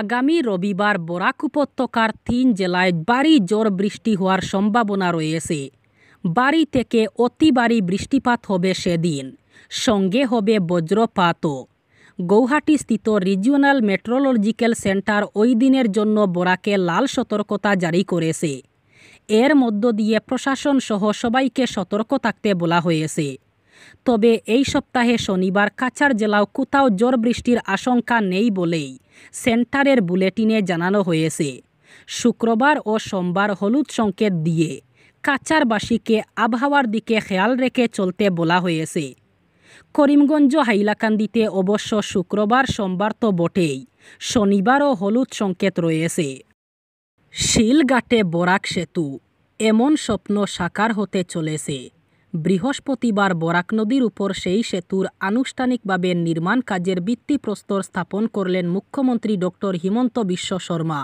আগামী রবিবার বরাক উপত্যকার তিন জেলায় বাড়ি জোর বৃষ্টি হওয়ার সম্ভাবনা রয়েছে বাড়ি থেকে অতি বাড়ি বৃষ্টিপাত হবে সেদিন সঙ্গে হবে বজ্রপাতও গৌহাটিস্থিত রিজিওনাল মেট্রোলজিক্যাল সেন্টার ওই দিনের জন্য বরাকে লাল সতর্কতা জারি করেছে এর মধ্য দিয়ে প্রশাসন সহ সবাইকে সতর্ক থাকতে বলা হয়েছে তবে এই সপ্তাহে শনিবার কাছাড় জেলাও কোথাও জোর বৃষ্টির আশঙ্কা নেই বলেই সেন্টারের বুলেটিনে জানানো হয়েছে শুক্রবার ও সোমবার হলুদ সংকেত দিয়ে কাচারবাসীকে আবহাওয়ার দিকে খেয়াল রেখে চলতে বলা হয়েছে করিমগঞ্জ হাইলাকান্দিতে অবশ্য শুক্রবার সোমবার তো বটেই শনিবারও হলুদ সংকেত রয়েছে শিলঘাটে বরাক সেতু এমন স্বপ্ন সাকার হতে চলেছে বৃহস্পতিবার বরাক নদীর উপর সেই সেতুর আনুষ্ঠানিকভাবে নির্মাণ কাজের ভিত্তিপ্রস্তর স্থাপন করলেন মুখ্যমন্ত্রী ডক্টর হিমন্ত বিশ্ব শর্মা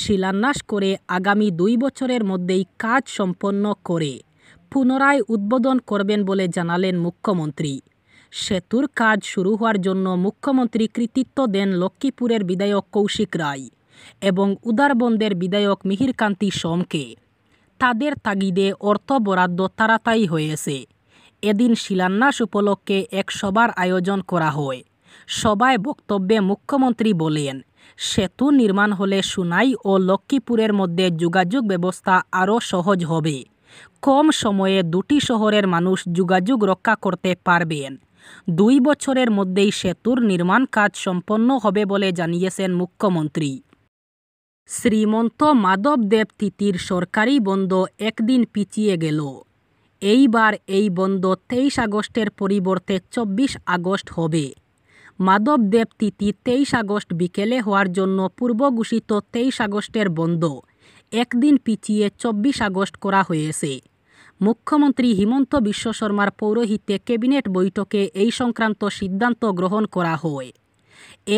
শিলান্যাস করে আগামী দুই বছরের মধ্যেই কাজ সম্পন্ন করে পুনরায় উদ্বোধন করবেন বলে জানালেন মুখ্যমন্ত্রী সেতুর কাজ শুরু হওয়ার জন্য মুখ্যমন্ত্রী কৃতিত্ব দেন লক্ষ্মীপুরের বিধায়ক কৌশিক রায় এবং উদারবন্দের বিধায়ক মিহিরকান্তি সোমকে তাদের তাগিদে অর্থ বরাদ্দ তাড়াতাড়ি হয়েছে এদিন শিলান্যাস উপলক্ষে এক সভার আয়োজন করা হয় সভায় বক্তব্যে মুখ্যমন্ত্রী বলেন সেতু নির্মাণ হলে সুনাই ও লক্ষ্মীপুরের মধ্যে যোগাযোগ ব্যবস্থা আরও সহজ হবে কম সময়ে দুটি শহরের মানুষ যোগাযোগ রক্ষা করতে পারবেন দুই বছরের মধ্যেই সেতুর নির্মাণ কাজ সম্পন্ন হবে বলে জানিয়েছেন মুখ্যমন্ত্রী শ্রীমন্ত মাধবদেব তিতির সরকারি বন্ধ একদিন পিছিয়ে গেল এইবার এই বন্ধ তেইশ আগস্টের পরিবর্তে চব্বিশ আগস্ট হবে মাধবদেব তিথি তেইশ আগস্ট বিকেলে হওয়ার জন্য পূর্বঘোষিত তেইশ আগস্টের বন্ধ একদিন পিছিয়ে চব্বিশ আগস্ট করা হয়েছে মুখ্যমন্ত্রী হিমন্ত বিশ্ব শর্মার পৌরোহিত্যে ক্যাবিনেট বৈঠকে এই সংক্রান্ত সিদ্ধান্ত গ্রহণ করা হয়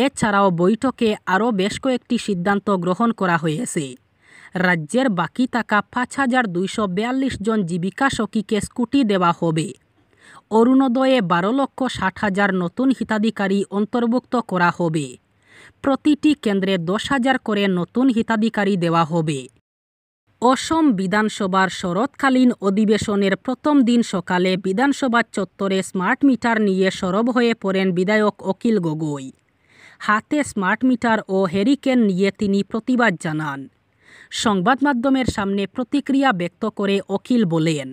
এছাড়াও বৈঠকে আরও বেশ কয়েকটি সিদ্ধান্ত গ্রহণ করা হয়েছে রাজ্যের বাকি থাকা পাঁচ হাজার দুইশো বিয়াল্লিশ জন জীবিকা সখীকে স্কুটি দেওয়া হবে অরুণোদয়ে বারো লক্ষ ষাট হাজার নতুন হিতাধিকারী অন্তর্ভুক্ত করা হবে প্রতিটি কেন্দ্রে দশ হাজার করে নতুন হিতাধিকারী দেওয়া হবে অসম বিধানসভার শরৎকালীন অধিবেশনের প্রথম দিন সকালে বিধানসভা চত্বরে স্মার্ট মিটার নিয়ে সরব হয়ে পড়েন বিধায়ক অখিল গগৈ হাতে স্মার্ট মিটার ও হ্যারিকেন নিয়ে তিনি প্রতিবাদ জানান সংবাদ মাধ্যমের সামনে প্রতিক্রিয়া ব্যক্ত করে অখিল বলেন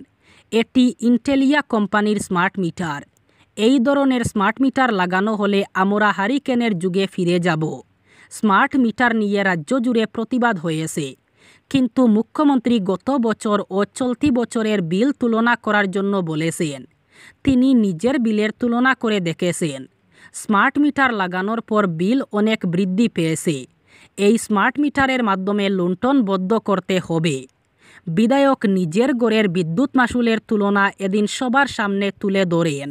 এটি ইন্টেলিয়া কোম্পানির স্মার্ট মিটার এই ধরনের স্মার্ট মিটার লাগানো হলে আমরা হারিকেনের যুগে ফিরে যাব স্মার্ট মিটার নিয়ে রাজ্য জুড়ে প্রতিবাদ হয়েছে কিন্তু মুখ্যমন্ত্রী গত বছর ও চলতি বছরের বিল তুলনা করার জন্য বলেছেন তিনি নিজের বিলের তুলনা করে দেখেছেন স্মার্ট মিটার লাগানোর পর বিল অনেক বৃদ্ধি পেয়েছে এই স্মার্ট মিটারের মাধ্যমে লুণ্ঠনবদ্ধ করতে হবে বিধায়ক নিজের গড়ের বিদ্যুৎ মাসুলের তুলনা এদিন সবার সামনে তুলে ধরেন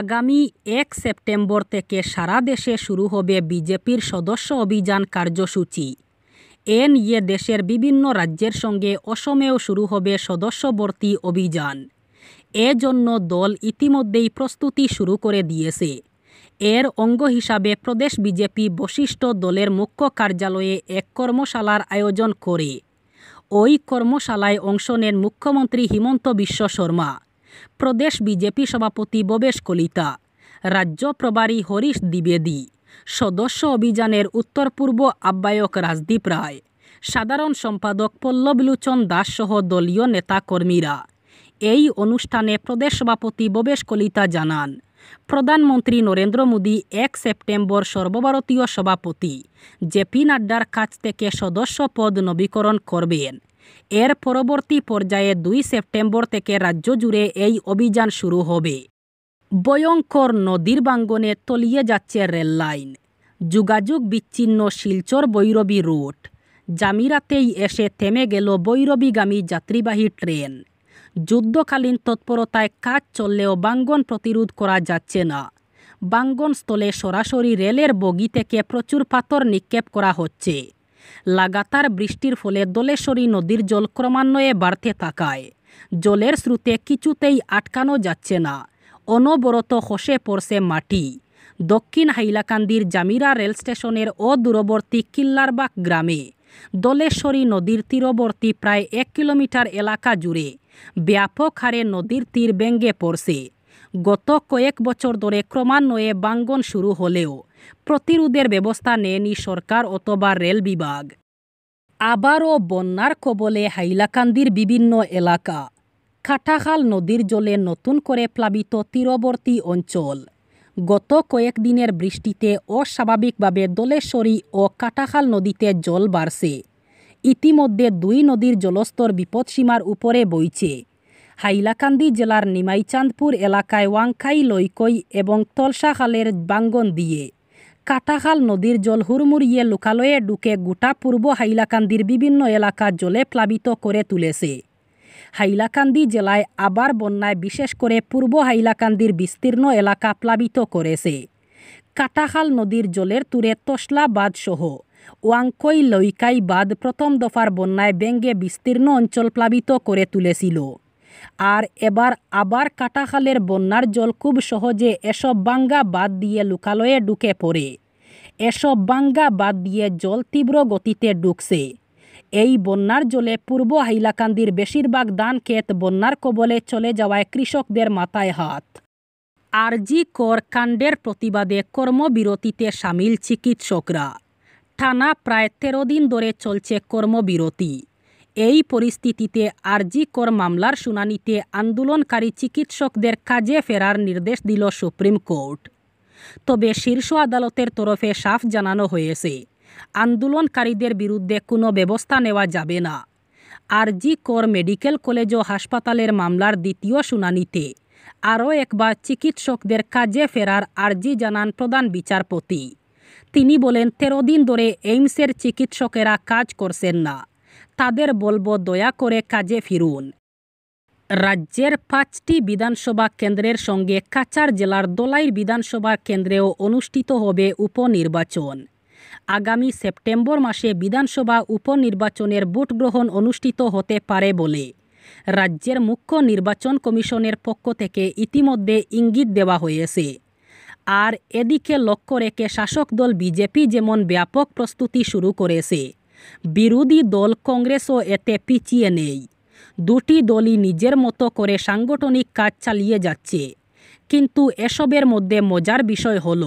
আগামী এক সেপ্টেম্বর থেকে সারা দেশে শুরু হবে বিজেপির সদস্য অভিযান কার্যসূচি এ নিয়ে দেশের বিভিন্ন রাজ্যের সঙ্গে অসমেও শুরু হবে সদস্যবর্তী অভিযান এজন্য দল ইতিমধ্যেই প্রস্তুতি শুরু করে দিয়েছে এর অঙ্গ হিসাবে প্রদেশ বিজেপি বশিষ্ঠ দলের মুখ্য কার্যালয়ে এক কর্মশালার আয়োজন করে ওই কর্মশালায় অংশ নেন মুখ্যমন্ত্রী হিমন্ত বিশ্ব শর্মা প্রদেশ বিজেপি সভাপতি ববেশ কলিতা রাজ্য প্রবারী হরিশ দ্বিবেদী সদস্য অভিযানের উত্তর পূর্ব আহ্বায়ক রাজদীপ রায় সাধারণ সম্পাদক পল্লবলোচন দাস সহ দলীয় নেতাকর্মীরা এই অনুষ্ঠানে প্রদেশ সভাপতি ববেশ কলিতা জানান প্রধানমন্ত্রী নরেন্দ্র মোদী এক সেপ্টেম্বর সর্বভারতীয় সভাপতি জেপি নাড্ডার কাছ থেকে সদস্য পদ নবীকরণ করবেন এর পরবর্তী পর্যায়ে দুই সেপ্টেম্বর থেকে রাজ্য জুড়ে এই অভিযান শুরু হবে ভয়ঙ্কর নদীর বাঙ্গনে তলিয়ে যাচ্ছে রেললাইন যোগাযোগ বিচ্ছিন্ন শিলচর বৈরবী রুট জামিরাতেই এসে থেমে গেল বৈরবীগামী যাত্রীবাহী ট্রেন যুদ্ধকালীন তৎপরতায় কাজ চললেও বাঙ্গন প্রতিরোধ করা যাচ্ছে না বাঙ্গনস্থলে সরাসরি রেলের বগি থেকে প্রচুর পাথর নিক্ষেপ করা হচ্ছে লাগাতার বৃষ্টির ফলে দলেশ্বরী নদীর জল ক্রমান্বয়ে বাড়তে থাকায় জলের স্রোতে কিছুতেই আটকানো যাচ্ছে না অনবরত হসে পড়ছে মাটি দক্ষিণ হাইলাকান্দির জামিরা রেল স্টেশনের অদূরবর্তী কিল্লারবাগ গ্রামে দলেশ্বরী নদীর তীরবর্তী প্রায় এক কিলোমিটার এলাকা জুড়ে ব্যাপক হারে নদীর তীর ব্যঙ্গে পড়ছে গত কয়েক বছর ধরে ক্রমান্বয়ে বাঙ্গন শুরু হলেও প্রতিরোধের ব্যবস্থা নেয়নি সরকার অথবা রেল বিভাগ আবারও বন্যার কবলে হাইলাকান্দির বিভিন্ন এলাকা কাটাখাল নদীর জলে নতুন করে প্লাবিত তীরবর্তী অঞ্চল গত কয়েকদিনের বৃষ্টিতে অস্বাভাবিকভাবে দলেশ্বরী ও কাটাখাল নদীতে জল বাড়ছে ইতিমধ্যে দুই নদীর জলস্তর বিপদসীমার উপরে বইছে হাইলাকান্দি জেলার নিমাইচাঁদপুর এলাকায় ওয়াংখাই লৈকৈ এবং তলসাখালের বাঙ্গন দিয়ে কাটাখাল নদীর জল হুড়মুড়িয়ে লোকালয়ে ঢুকে গোটা পূর্ব হাইলাকান্দির বিভিন্ন এলাকা জলে প্লাবিত করে তুলেছে হাইলাকান্দি জেলায় আবার বন্যায় বিশেষ করে পূর্ব হাইলাকান্দির বিস্তীর্ণ এলাকা প্লাবিত করেছে কাটাখাল নদীর জলের তুরে তসলা বাঁধসহ ওয়াংকই লৈকাই বাদ প্রথম দফার বন্যায় ব্যঙ্গে বিস্তীর্ণ অঞ্চল প্লাবিত করে তুলেছিল আর এবার আবার কাটাখালের বন্যার জল খুব সহজে এসব বাঙ্গা বাদ দিয়ে লোকালয়ে ঢুকে পড়ে এসব বাঙ্গা বাদ দিয়ে জল তীব্র গতিতে ঢুকছে এই বন্যার জলে পূর্ব হাইলাকান্দির বেশিরভাগ দান ক্ষেত বন্যার কবলে চলে যাওয়ায় কৃষকদের মাথায় হাত আরজি কর কাণ্ডের প্রতিবাদে কর্মবিরতিতে সামিল চিকিৎসকরা টানা প্রায় তেরো দিন ধরে চলছে কর্মবিরতি এই পরিস্থিতিতে কর মামলার শুনানিতে আন্দোলনকারী চিকিৎসকদের কাজে ফেরার নির্দেশ দিল সুপ্রিম কোর্ট তবে শীর্ষ আদালতের তরফে সাফ জানানো হয়েছে আন্দোলনকারীদের বিরুদ্ধে কোনো ব্যবস্থা নেওয়া যাবে না আরজি কর মেডিকেল কলেজ ও হাসপাতালের মামলার দ্বিতীয় শুনানিতে আরও একবার চিকিৎসকদের কাজে ফেরার আর্জি জানান প্রধান বিচারপতি তিনি বলেন তেরো দিন ধরে এইমসের চিকিৎসকেরা কাজ করছেন না তাদের বলবো দয়া করে কাজে ফিরুন রাজ্যের পাঁচটি বিধানসভা কেন্দ্রের সঙ্গে কাচার জেলার দোলাইর বিধানসভা কেন্দ্রেও অনুষ্ঠিত হবে উপনির্বাচন আগামী সেপ্টেম্বর মাসে বিধানসভা উপনির্বাচনের ভোটগ্রহণ অনুষ্ঠিত হতে পারে বলে রাজ্যের মুখ্য নির্বাচন কমিশনের পক্ষ থেকে ইতিমধ্যে ইঙ্গিত দেওয়া হয়েছে আর এদিকে লক্ষ্য রেখে শাসক দল বিজেপি যেমন ব্যাপক প্রস্তুতি শুরু করেছে বিরোধী দল কংগ্রেসও এতে পিছিয়ে নেই দুটি দলই নিজের মতো করে সাংগঠনিক কাজ চালিয়ে যাচ্ছে কিন্তু এসবের মধ্যে মজার বিষয় হল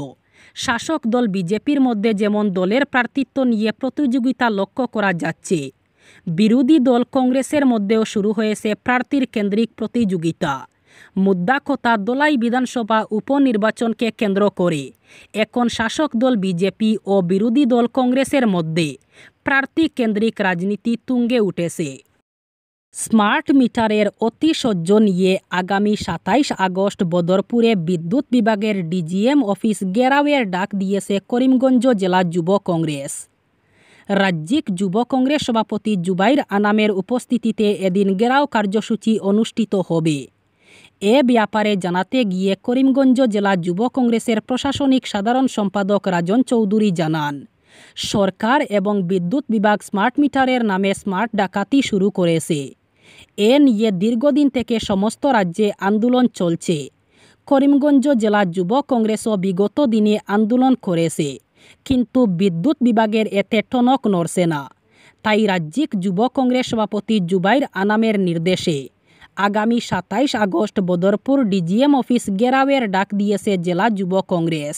শাসক দল বিজেপির মধ্যে যেমন দলের প্রার্থিত্ব নিয়ে প্রতিযোগিতা লক্ষ্য করা যাচ্ছে বিরোধী দল কংগ্রেসের মধ্যেও শুরু হয়েছে প্রার্থীর কেন্দ্রিক প্রতিযোগিতা মুদ্রা কথা দোলাই বিধানসভা উপনির্বাচনকে কেন্দ্র করে এখন শাসক দল বিজেপি ও বিরোধী দল কংগ্রেসের মধ্যে প্রার্থী কেন্দ্রিক রাজনীতি তুঙ্গে উঠেছে স্মার্ট মিটারের অতি সহ্য নিয়ে আগামী সাতাইশ আগস্ট বদরপুরে বিদ্যুৎ বিভাগের ডিজিএম অফিস গেরাওয়ের ডাক দিয়েছে করিমগঞ্জ জেলা যুব কংগ্রেস রাজ্যিক যুব কংগ্রেস সভাপতি জুবাইর আনামের উপস্থিতিতে এদিন গেরাও কার্যসূচি অনুষ্ঠিত হবে এ ব্যাপারে জানাতে গিয়ে করিমগঞ্জ জেলা যুব কংগ্রেসের প্রশাসনিক সাধারণ সম্পাদক রাজন চৌধুরী জানান সরকার এবং বিদ্যুৎ বিভাগ স্মার্ট মিটারের নামে স্মার্ট ডাকাতি শুরু করেছে এ নিয়ে দীর্ঘদিন থেকে সমস্ত রাজ্যে আন্দোলন চলছে করিমগঞ্জ জেলা যুব কংগ্রেসও বিগত দিনে আন্দোলন করেছে কিন্তু বিদ্যুৎ বিভাগের এতে টনক নড়ছে না তাই রাজ্যিক যুব কংগ্রেস সভাপতি জুবাইর আনামের নির্দেশে আগামী সাতাইশ আগস্ট বদরপুর ডিজিএম অফিস গেরাওয়ের ডাক দিয়েছে জেলা যুব কংগ্রেস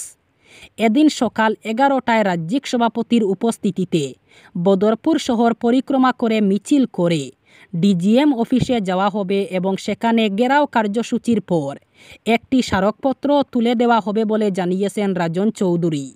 এদিন সকাল এগারোটায় রাজ্যিক সভাপতির উপস্থিতিতে বদরপুর শহর পরিক্রমা করে মিছিল করে ডিজিএম অফিসে যাওয়া হবে এবং সেখানে গেরাও কার্যসূচির পর একটি স্মারকপত্র তুলে দেওয়া হবে বলে জানিয়েছেন রাজন চৌধুরী